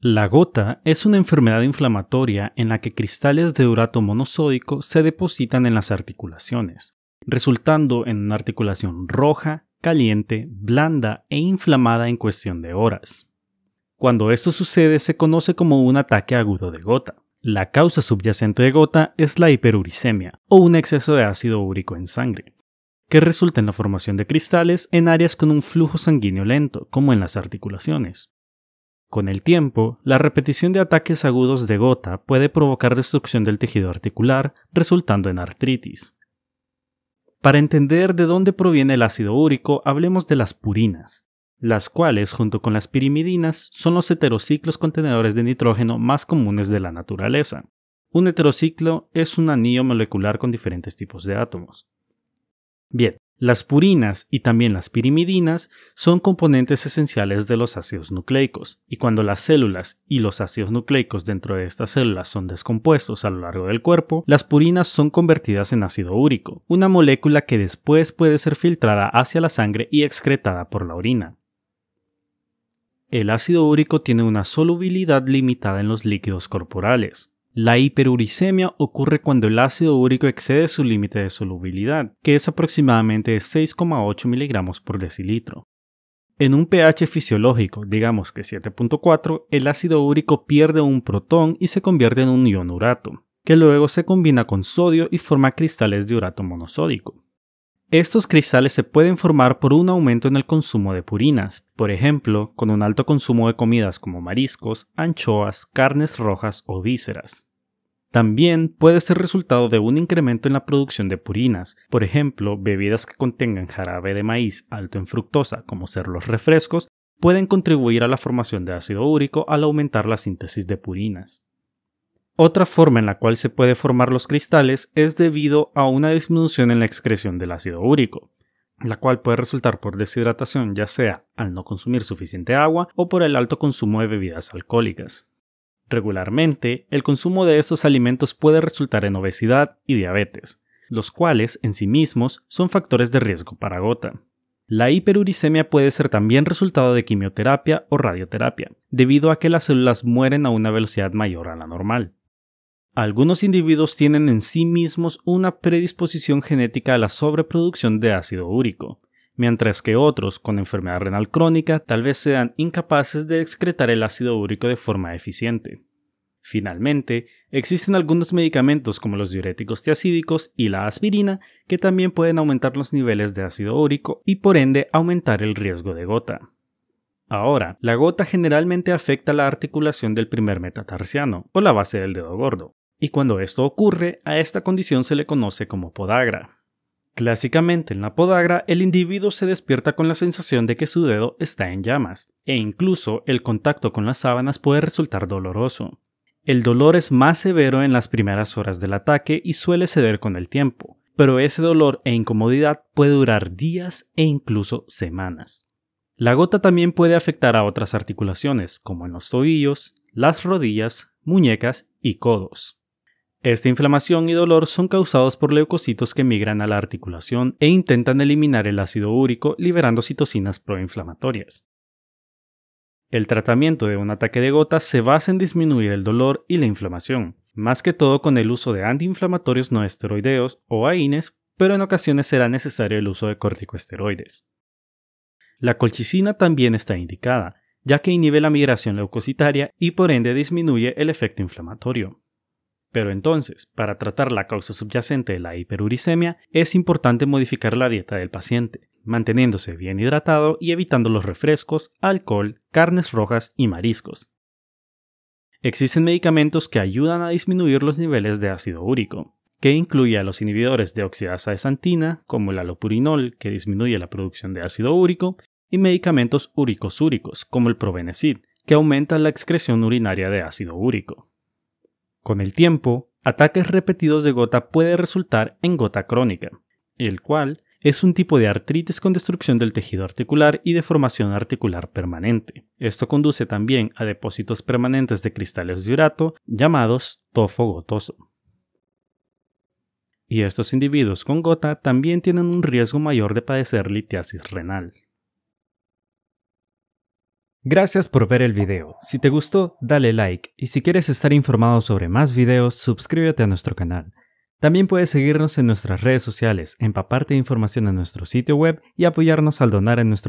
La gota es una enfermedad inflamatoria en la que cristales de urato monosódico se depositan en las articulaciones, resultando en una articulación roja, caliente, blanda e inflamada en cuestión de horas. Cuando esto sucede se conoce como un ataque agudo de gota. La causa subyacente de gota es la hiperuricemia o un exceso de ácido úrico en sangre, que resulta en la formación de cristales en áreas con un flujo sanguíneo lento, como en las articulaciones. Con el tiempo, la repetición de ataques agudos de gota puede provocar destrucción del tejido articular, resultando en artritis. Para entender de dónde proviene el ácido úrico, hablemos de las purinas, las cuales, junto con las pirimidinas, son los heterociclos contenedores de nitrógeno más comunes de la naturaleza. Un heterociclo es un anillo molecular con diferentes tipos de átomos. Bien, las purinas y también las pirimidinas son componentes esenciales de los ácidos nucleicos, y cuando las células y los ácidos nucleicos dentro de estas células son descompuestos a lo largo del cuerpo, las purinas son convertidas en ácido úrico, una molécula que después puede ser filtrada hacia la sangre y excretada por la orina. El ácido úrico tiene una solubilidad limitada en los líquidos corporales, la hiperuricemia ocurre cuando el ácido úrico excede su límite de solubilidad, que es aproximadamente 6,8 miligramos por decilitro. En un pH fisiológico, digamos que 7.4, el ácido úrico pierde un protón y se convierte en un ionurato, que luego se combina con sodio y forma cristales de urato monosódico. Estos cristales se pueden formar por un aumento en el consumo de purinas, por ejemplo, con un alto consumo de comidas como mariscos, anchoas, carnes rojas o vísceras. También puede ser resultado de un incremento en la producción de purinas, por ejemplo, bebidas que contengan jarabe de maíz alto en fructosa, como ser los refrescos, pueden contribuir a la formación de ácido úrico al aumentar la síntesis de purinas. Otra forma en la cual se puede formar los cristales es debido a una disminución en la excreción del ácido úrico, la cual puede resultar por deshidratación ya sea al no consumir suficiente agua o por el alto consumo de bebidas alcohólicas. Regularmente, el consumo de estos alimentos puede resultar en obesidad y diabetes, los cuales en sí mismos son factores de riesgo para gota. La hiperuricemia puede ser también resultado de quimioterapia o radioterapia, debido a que las células mueren a una velocidad mayor a la normal. Algunos individuos tienen en sí mismos una predisposición genética a la sobreproducción de ácido úrico, mientras que otros con enfermedad renal crónica tal vez sean incapaces de excretar el ácido úrico de forma eficiente. Finalmente, existen algunos medicamentos como los diuréticos tiacídicos y la aspirina que también pueden aumentar los niveles de ácido úrico y por ende aumentar el riesgo de gota. Ahora, la gota generalmente afecta la articulación del primer metatarsiano o la base del dedo gordo, y cuando esto ocurre, a esta condición se le conoce como podagra. Clásicamente en la podagra, el individuo se despierta con la sensación de que su dedo está en llamas, e incluso el contacto con las sábanas puede resultar doloroso. El dolor es más severo en las primeras horas del ataque y suele ceder con el tiempo, pero ese dolor e incomodidad puede durar días e incluso semanas. La gota también puede afectar a otras articulaciones, como en los tobillos, las rodillas, muñecas y codos. Esta inflamación y dolor son causados por leucocitos que migran a la articulación e intentan eliminar el ácido úrico liberando citocinas proinflamatorias. El tratamiento de un ataque de gota se basa en disminuir el dolor y la inflamación, más que todo con el uso de antiinflamatorios no esteroideos o AINES, pero en ocasiones será necesario el uso de corticosteroides. La colchicina también está indicada, ya que inhibe la migración leucocitaria y por ende disminuye el efecto inflamatorio. Pero entonces, para tratar la causa subyacente de la hiperuricemia, es importante modificar la dieta del paciente, manteniéndose bien hidratado y evitando los refrescos, alcohol, carnes rojas y mariscos. Existen medicamentos que ayudan a disminuir los niveles de ácido úrico, que incluye a los inhibidores de oxidasa de santina, como el alopurinol, que disminuye la producción de ácido úrico, y medicamentos úricos úricos, como el provenecid, que aumenta la excreción urinaria de ácido úrico. Con el tiempo, ataques repetidos de gota puede resultar en gota crónica, el cual es un tipo de artritis con destrucción del tejido articular y deformación articular permanente. Esto conduce también a depósitos permanentes de cristales de urato llamados tofogotoso. Y estos individuos con gota también tienen un riesgo mayor de padecer litiasis renal. Gracias por ver el video. Si te gustó, dale like y si quieres estar informado sobre más videos, suscríbete a nuestro canal. También puedes seguirnos en nuestras redes sociales, empaparte de información en nuestro sitio web y apoyarnos al donar en nuestro